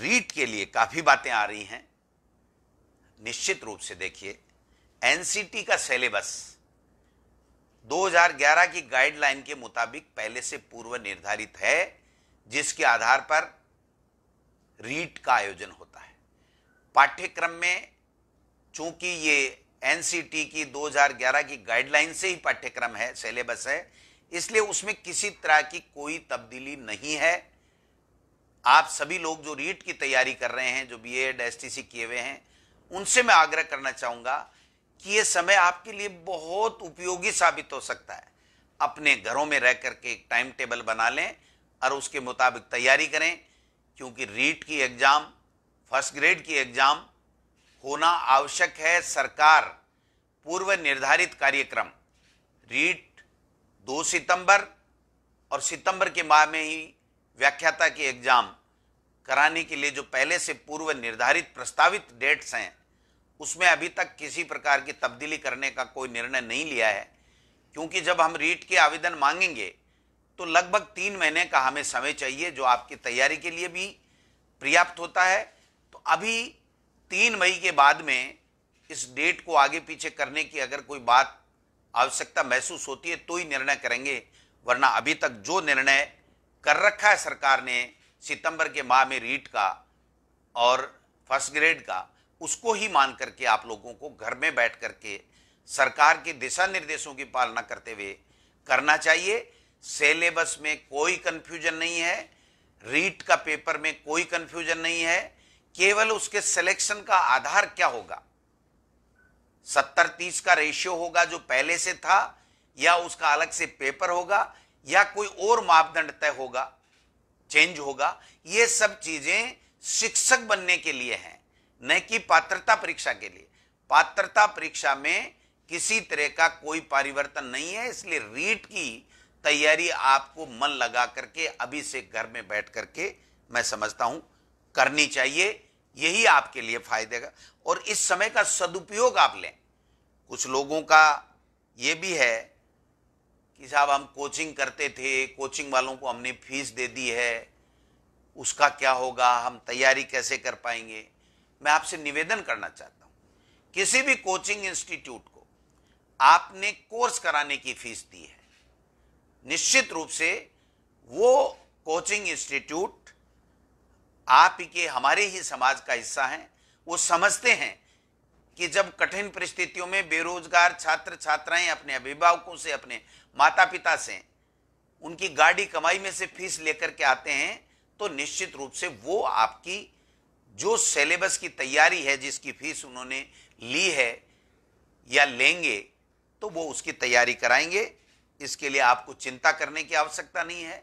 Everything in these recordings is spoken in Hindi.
रीट के लिए काफ़ी बातें आ रही हैं निश्चित रूप से देखिए एनसीटी का सिलेबस 2011 की गाइडलाइन के मुताबिक पहले से पूर्व निर्धारित है जिसके आधार पर रीट का आयोजन होता है पाठ्यक्रम में चूंकि ये एनसीटी की 2011 की गाइडलाइन से ही पाठ्यक्रम है सिलेबस है इसलिए उसमें किसी तरह की कोई तब्दीली नहीं है आप सभी लोग जो रीट की तैयारी कर रहे हैं जो बी एड एस किए हुए हैं उनसे मैं आग्रह करना चाहूँगा कि ये समय आपके लिए बहुत उपयोगी साबित हो सकता है अपने घरों में रह करके एक टाइम टेबल बना लें और उसके मुताबिक तैयारी करें क्योंकि रीट की एग्ज़ाम फर्स्ट ग्रेड की एग्ज़ाम होना आवश्यक है सरकार पूर्व निर्धारित कार्यक्रम रीट 2 सितंबर और सितंबर के माह में ही व्याख्याता की एग्जाम कराने के लिए जो पहले से पूर्व निर्धारित प्रस्तावित डेट्स हैं उसमें अभी तक किसी प्रकार की तब्दीली करने का कोई निर्णय नहीं लिया है क्योंकि जब हम रीट के आवेदन मांगेंगे तो लगभग तीन महीने का हमें समय चाहिए जो आपकी तैयारी के लिए भी पर्याप्त होता है तो अभी तीन मई के बाद में इस डेट को आगे पीछे करने की अगर कोई बात आवश्यकता महसूस होती है तो ही निर्णय करेंगे वरना अभी तक जो निर्णय कर रखा है सरकार ने सितंबर के माह में रीट का और फर्स्ट ग्रेड का उसको ही मान करके आप लोगों को घर में बैठ करके सरकार के दिशा निर्देशों की पालना करते हुए करना चाहिए सेलेबस में कोई कन्फ्यूजन नहीं है रीट का पेपर में कोई कन्फ्यूजन नहीं है केवल उसके सिलेक्शन का आधार क्या होगा सत्तर तीस का रेशियो होगा जो पहले से था या उसका अलग से पेपर होगा या कोई और मापदंड तय होगा चेंज होगा ये सब चीजें शिक्षक बनने के लिए हैं न कि पात्रता परीक्षा के लिए पात्रता परीक्षा में किसी तरह का कोई परिवर्तन नहीं है इसलिए रीट की तैयारी आपको मन लगा करके अभी से घर में बैठ करके मैं समझता हूं करनी चाहिए यही आपके लिए फायदेगा और इस समय का सदुपयोग आप लें कुछ लोगों का ये भी है कि साहब हम कोचिंग करते थे कोचिंग वालों को हमने फीस दे दी है उसका क्या होगा हम तैयारी कैसे कर पाएंगे मैं आपसे निवेदन करना चाहता हूँ किसी भी कोचिंग इंस्टीट्यूट को आपने कोर्स कराने की फीस दी है निश्चित रूप से वो कोचिंग इंस्टीट्यूट आप के हमारे ही समाज का हिस्सा हैं वो समझते हैं कि जब कठिन परिस्थितियों में बेरोजगार छात्र छात्राएं अपने अभिभावकों से अपने माता पिता से उनकी गाड़ी कमाई में से फीस लेकर के आते हैं तो निश्चित रूप से वो आपकी जो सिलेबस की तैयारी है जिसकी फीस उन्होंने ली है या लेंगे तो वो उसकी तैयारी कराएंगे इसके लिए आपको चिंता करने की आवश्यकता नहीं है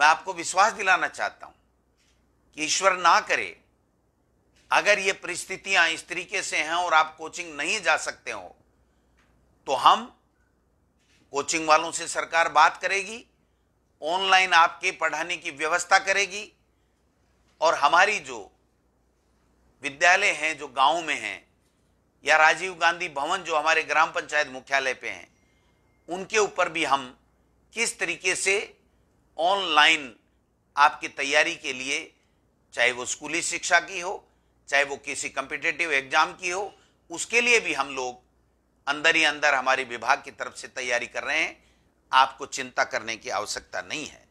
मैं आपको विश्वास दिलाना चाहता हूं कि ईश्वर ना करे अगर ये परिस्थितियां इस तरीके से हैं और आप कोचिंग नहीं जा सकते हो तो हम कोचिंग वालों से सरकार बात करेगी ऑनलाइन आपके पढ़ाने की व्यवस्था करेगी और हमारी जो विद्यालय हैं जो गांव में हैं या राजीव गांधी भवन जो हमारे ग्राम पंचायत मुख्यालय पे हैं उनके ऊपर भी हम किस तरीके से ऑनलाइन आपकी तैयारी के लिए चाहे वो स्कूली शिक्षा की हो चाहे वो किसी कम्पिटेटिव एग्जाम की हो उसके लिए भी हम लोग अंदर ही अंदर हमारे विभाग की तरफ से तैयारी कर रहे हैं आपको चिंता करने की आवश्यकता नहीं है